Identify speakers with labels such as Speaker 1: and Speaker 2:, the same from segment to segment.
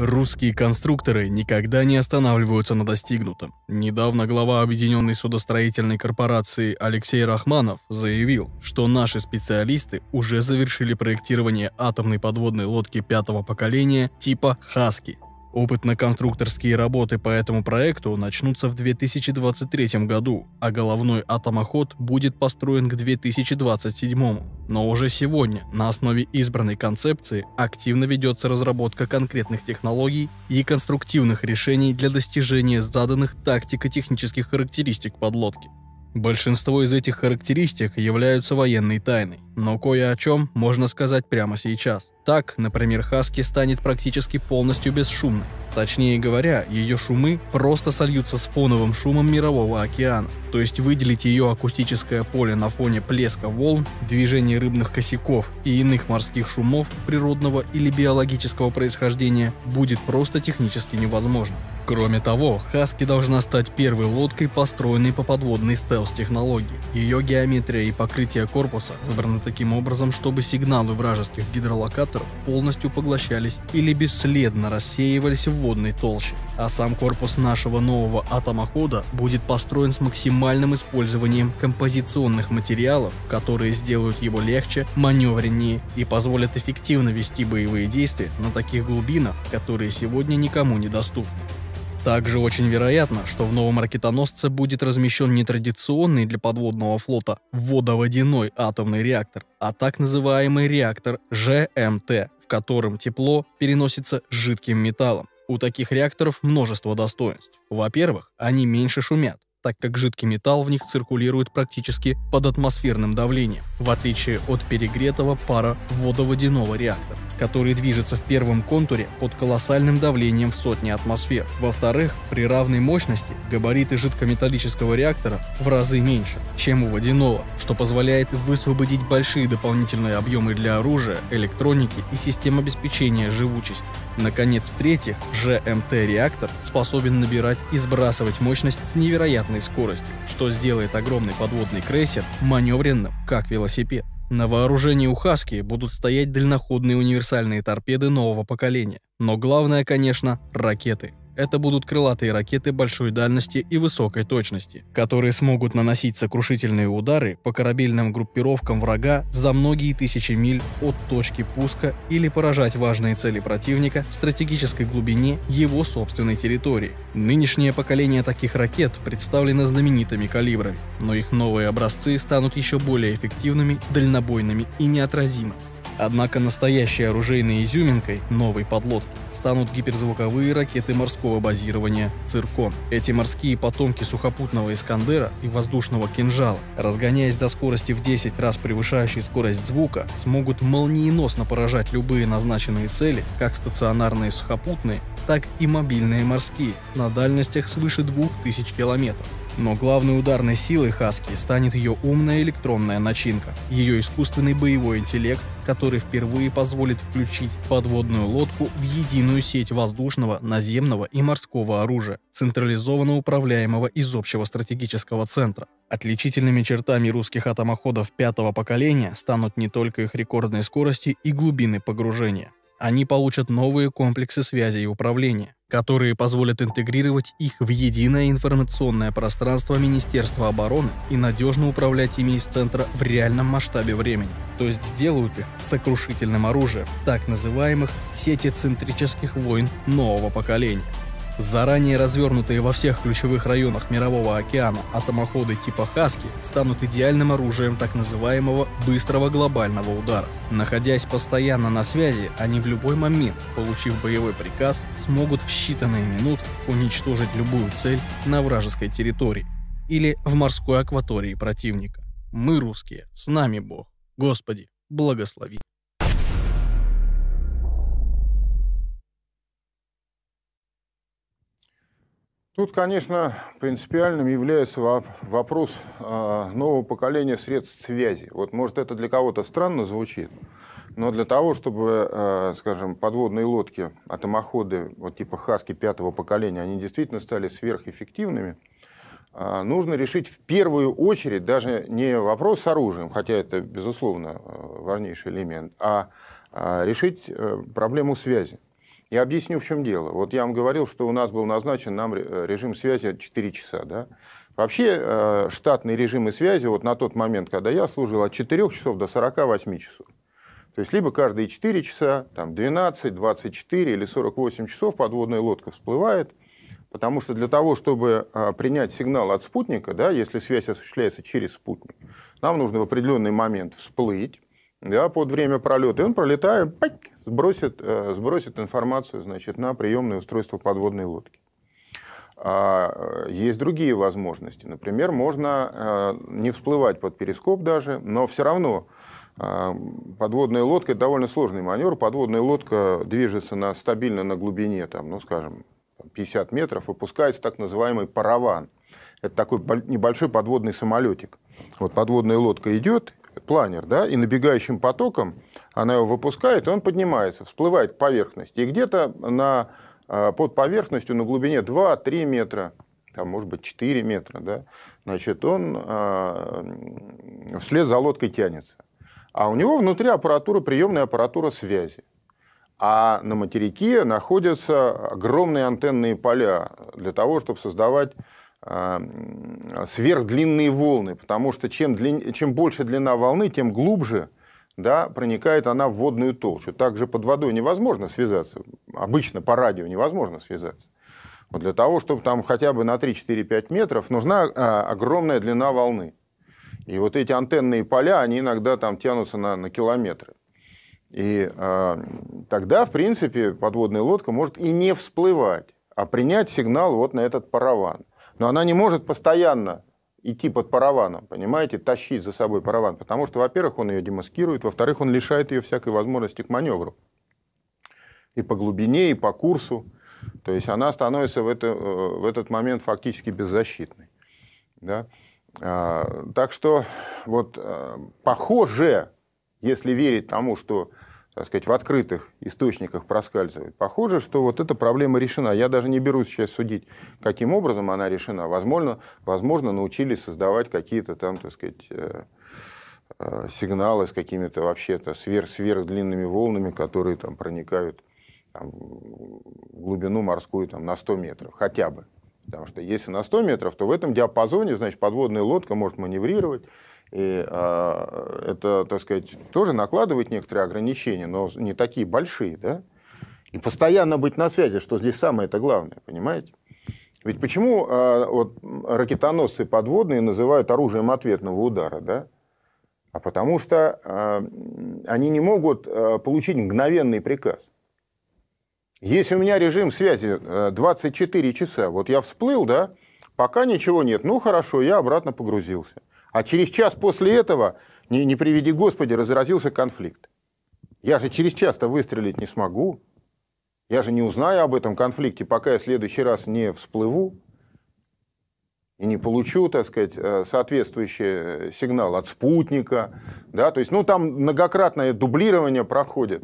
Speaker 1: Русские конструкторы никогда не останавливаются на достигнутом. Недавно глава Объединенной судостроительной корпорации Алексей Рахманов заявил, что наши специалисты уже завершили проектирование атомной подводной лодки пятого поколения типа «Хаски», Опытно-конструкторские работы по этому проекту начнутся в 2023 году, а головной атомоход будет построен к 2027. Но уже сегодня на основе избранной концепции активно ведется разработка конкретных технологий и конструктивных решений для достижения заданных тактико-технических характеристик подлодки. Большинство из этих характеристик являются военной тайной, но кое о чем можно сказать прямо сейчас. Так, например, Хаски станет практически полностью бесшумной. Точнее говоря, ее шумы просто сольются с фоновым шумом Мирового океана, то есть выделить ее акустическое поле на фоне плеска волн, движения рыбных косяков и иных морских шумов природного или биологического происхождения будет просто технически невозможно. Кроме того, «Хаски» должна стать первой лодкой, построенной по подводной стелс-технологии. Ее геометрия и покрытие корпуса выбраны таким образом, чтобы сигналы вражеских гидролокаторов полностью поглощались или бесследно рассеивались в водной толще. А сам корпус нашего нового атомохода будет построен с максимальным использованием композиционных материалов, которые сделают его легче, маневреннее и позволят эффективно вести боевые действия на таких глубинах, которые сегодня никому не доступны. Также очень вероятно, что в новом ракетоносце будет размещен не традиционный для подводного флота водоводяной атомный реактор, а так называемый реактор ЖМТ, в котором тепло переносится жидким металлом. У таких реакторов множество достоинств. Во-первых, они меньше шумят, так как жидкий металл в них циркулирует практически под атмосферным давлением, в отличие от перегретого пара водоводяного реактора который движется в первом контуре под колоссальным давлением в сотни атмосфер. Во-вторых, при равной мощности габариты жидкометаллического реактора в разы меньше, чем у водяного, что позволяет высвободить большие дополнительные объемы для оружия, электроники и систем обеспечения живучести. Наконец, в-третьих, ЖМТ-реактор способен набирать и сбрасывать мощность с невероятной скоростью, что сделает огромный подводный крейсер маневренным, как велосипед. На вооружении у «Хаски» будут стоять дальноходные универсальные торпеды нового поколения. Но главное, конечно, ракеты – это будут крылатые ракеты большой дальности и высокой точности, которые смогут наносить сокрушительные удары по корабельным группировкам врага за многие тысячи миль от точки пуска или поражать важные цели противника в стратегической глубине его собственной территории. Нынешнее поколение таких ракет представлено знаменитыми калибрами, но их новые образцы станут еще более эффективными, дальнобойными и неотразимыми. Однако настоящей оружейной изюминкой новой подлодки станут гиперзвуковые ракеты морского базирования «Циркон». Эти морские потомки сухопутного «Искандера» и воздушного «Кинжала», разгоняясь до скорости в 10 раз превышающей скорость звука, смогут молниеносно поражать любые назначенные цели, как стационарные сухопутные, так и мобильные морские, на дальностях свыше 2000 километров. Но главной ударной силой Хаски станет ее умная электронная начинка, ее искусственный боевой интеллект, который впервые позволит включить подводную лодку в единую сеть воздушного, наземного и морского оружия, централизованно управляемого из общего стратегического центра. Отличительными чертами русских атомоходов пятого поколения станут не только их рекордные скорости и глубины погружения. Они получат новые комплексы связи и управления, которые позволят интегрировать их в единое информационное пространство Министерства обороны и надежно управлять ими из центра в реальном масштабе времени. То есть сделают их сокрушительным оружием так называемых центрических войн нового поколения. Заранее развернутые во всех ключевых районах Мирового океана атомоходы типа «Хаски» станут идеальным оружием так называемого «быстрого глобального удара». Находясь постоянно на связи, они в любой момент, получив боевой приказ, смогут в считанные минуты уничтожить любую цель на вражеской территории или в морской акватории противника. Мы русские, с нами Бог. Господи, благослови.
Speaker 2: Тут, конечно, принципиальным является вопрос а, нового поколения средств связи. Вот, может, это для кого-то странно звучит, но для того, чтобы, а, скажем, подводные лодки, атомоходы, вот типа «Хаски» пятого поколения, они действительно стали сверхэффективными, а, нужно решить в первую очередь даже не вопрос с оружием, хотя это, безусловно, важнейший элемент, а решить э, проблему связи. Я объясню, в чем дело. Вот я вам говорил, что у нас был назначен нам э, режим связи 4 часа. Да? Вообще э, штатные режимы связи вот на тот момент, когда я служил, от 4 часов до 48 часов. То есть либо каждые 4 часа, там 12, 24 или 48 часов подводная лодка всплывает, потому что для того, чтобы э, принять сигнал от спутника, да, если связь осуществляется через спутник, нам нужно в определенный момент всплыть, да, под время пролета, и он, пролетает, пать, сбросит, э, сбросит информацию значит, на приемное устройство подводной лодки. А э, есть другие возможности. Например, можно э, не всплывать под перископ даже, но все равно подводная лодка – это довольно сложный маневр. Подводная лодка движется на, стабильно на глубине, там, ну, скажем, 50 метров, выпускается так называемый параван. Это такой небольшой подводный самолетик. Вот подводная лодка идет, планер, да, и набегающим потоком она его выпускает, и он поднимается, всплывает к поверхности. И где-то на, а, под поверхностью на глубине 2-3 метра, там, может быть, 4 метра, да, значит, он а, вслед за лодкой тянется. А у него внутри аппаратура, приемная аппаратура связи. А на материке находятся огромные антенные поля для того, чтобы создавать а, сверхдлинные волны, потому что чем, длин... чем больше длина волны, тем глубже да, проникает она в водную толщу. Также под водой невозможно связаться, обычно по радио невозможно связаться. Но для того, чтобы там хотя бы на 3-4-5 метров, нужна а, огромная длина волны. И вот эти антенные поля, они иногда там тянутся на, на километры. И а, тогда, в принципе, подводная лодка может и не всплывать, а принять сигнал вот на этот параван. Но она не может постоянно идти под параваном, понимаете, тащить за собой параван, потому что, во-первых, он ее демаскирует, во-вторых, он лишает ее всякой возможности к маневру. И по глубине, и по курсу. То есть она становится в, это, э, в этот момент фактически беззащитной. Да? А, так что вот э, похоже, если верить тому, что так сказать, в открытых источниках проскальзывает. Похоже, что вот эта проблема решена. Я даже не берусь сейчас судить, каким образом она решена. Возможно, возможно научились создавать какие-то там, так сказать, э, э, сигналы с какими-то вообще-то сверх, сверх волнами, которые там проникают там, в глубину морскую там, на 100 метров хотя бы. Потому что если на 100 метров, то в этом диапазоне, значит, подводная лодка может маневрировать, и а, это, так сказать, тоже накладывает некоторые ограничения, но не такие большие, да? И постоянно быть на связи, что здесь самое это главное, понимаете? Ведь почему а, вот, ракетоносцы подводные называют оружием ответного удара, да? А потому что а, они не могут а, получить мгновенный приказ. Если у меня режим связи 24 а, часа, вот я всплыл, да, пока ничего нет, ну хорошо, я обратно погрузился. А через час после этого, не, не приведи Господи, разразился конфликт. Я же через час-то выстрелить не смогу. Я же не узнаю об этом конфликте, пока я в следующий раз не всплыву и не получу, так сказать, э, соответствующий э, сигнал от спутника. Да? То есть, ну, там многократное дублирование проходит.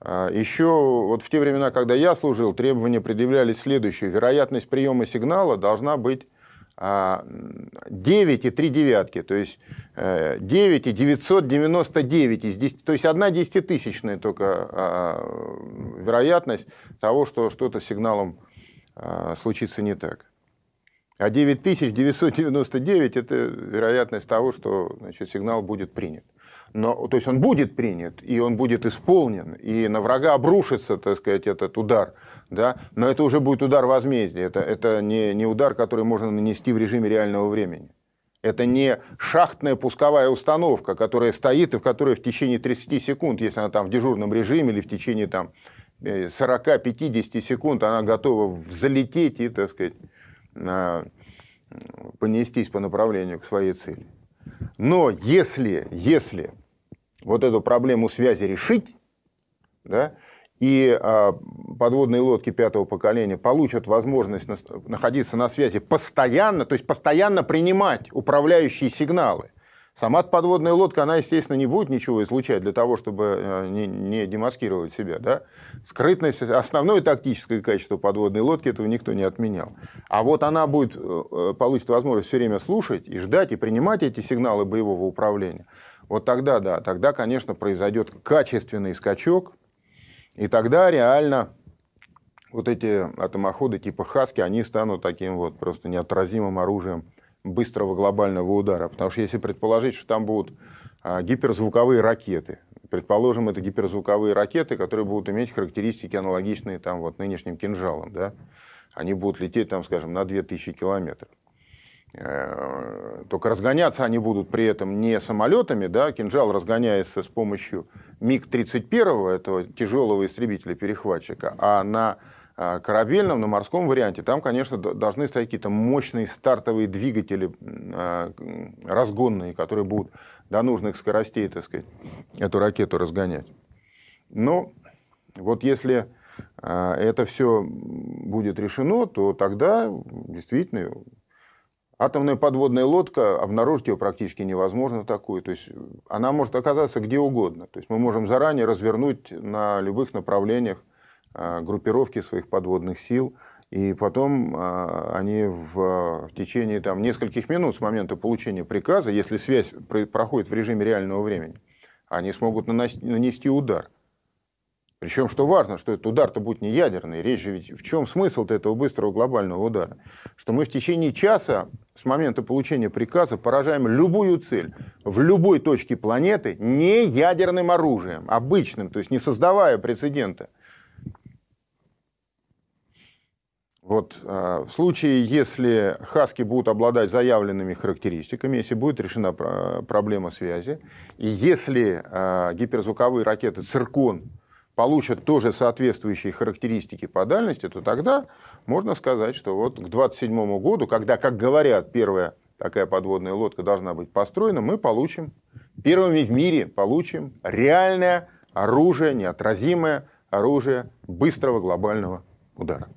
Speaker 2: А, Еще вот в те времена, когда я служил, требования предъявлялись следующие. Вероятность приема сигнала должна быть а 9 и 3 девятки, то есть 9 э, и 999 из 10, то есть одна десятитысячная только а, вероятность того, что что-то сигналом а, случится не так. А 9999 – это вероятность того, что значит, сигнал будет принят. Но, то есть он будет принят, и он будет исполнен, и на врага обрушится, так сказать, этот удар – да, но это уже будет удар возмездия, это, это не, не удар, который можно нанести в режиме реального времени. Это не шахтная пусковая установка, которая стоит и в которой в течение 30 секунд, если она там в дежурном режиме или в течение там 40-50 э, секунд, она готова взлететь и, так сказать, понестись по направлению к своей цели. Но если, если вот эту проблему связи решить, да, и а, подводные лодки пятого поколения получат возможность находиться на связи постоянно, то есть постоянно принимать управляющие сигналы. Сама подводная лодка, она, естественно, не будет ничего излучать для того, чтобы э, не, не демаскировать себя. Да? Скрытность, основное тактическое качество подводной лодки, этого никто не отменял. А вот она будет, э, э, получит возможность все время слушать и ждать, и принимать эти сигналы боевого управления. Вот тогда, да, тогда, конечно, произойдет качественный скачок, и тогда реально вот эти атомоходы типа «Хаски», они станут таким вот просто неотразимым оружием быстрого глобального удара. Потому что если предположить, что там будут а, гиперзвуковые ракеты, предположим, это гиперзвуковые ракеты, которые будут иметь характеристики аналогичные там вот нынешним кинжалам, да, они будут лететь там, скажем, на 2000 километров. Э, только разгоняться они будут при этом не самолетами, да, кинжал разгоняется с помощью МиГ-31, этого тяжелого истребителя-перехватчика, а на э, корабельном, на морском варианте, там, конечно, должны стоять какие-то мощные стартовые двигатели э, разгонные, которые будут до нужных скоростей, так сказать, эту ракету разгонять. Но вот если это все будет решено, то тогда действительно Атомная подводная лодка, обнаружить ее практически невозможно такую. То есть э, она может оказаться где угодно. То есть мы можем заранее развернуть на любых направлениях э, группировки своих подводных сил. И потом э, они в, в течение там, нескольких минут с момента получения приказа, если связь проходит в режиме реального времени, они смогут нанести удар. Причем, что важно, что этот удар-то будет не ядерный. Речь же ведь в чем смысл этого быстрого глобального удара? Что мы в течение часа с момента получения приказа поражаем любую цель в любой точке планеты не ядерным оружием, обычным, то есть не создавая прецедента. Вот э, в случае, если хаски будут обладать заявленными характеристиками, если будет решена э, проблема связи, и если э, гиперзвуковые ракеты «Циркон» получат тоже соответствующие характеристики по дальности, то тогда можно сказать, что вот к 2027 году, когда, как говорят, первая такая подводная лодка должна быть построена, мы получим, первыми в мире получим реальное оружие, неотразимое оружие быстрого глобального удара.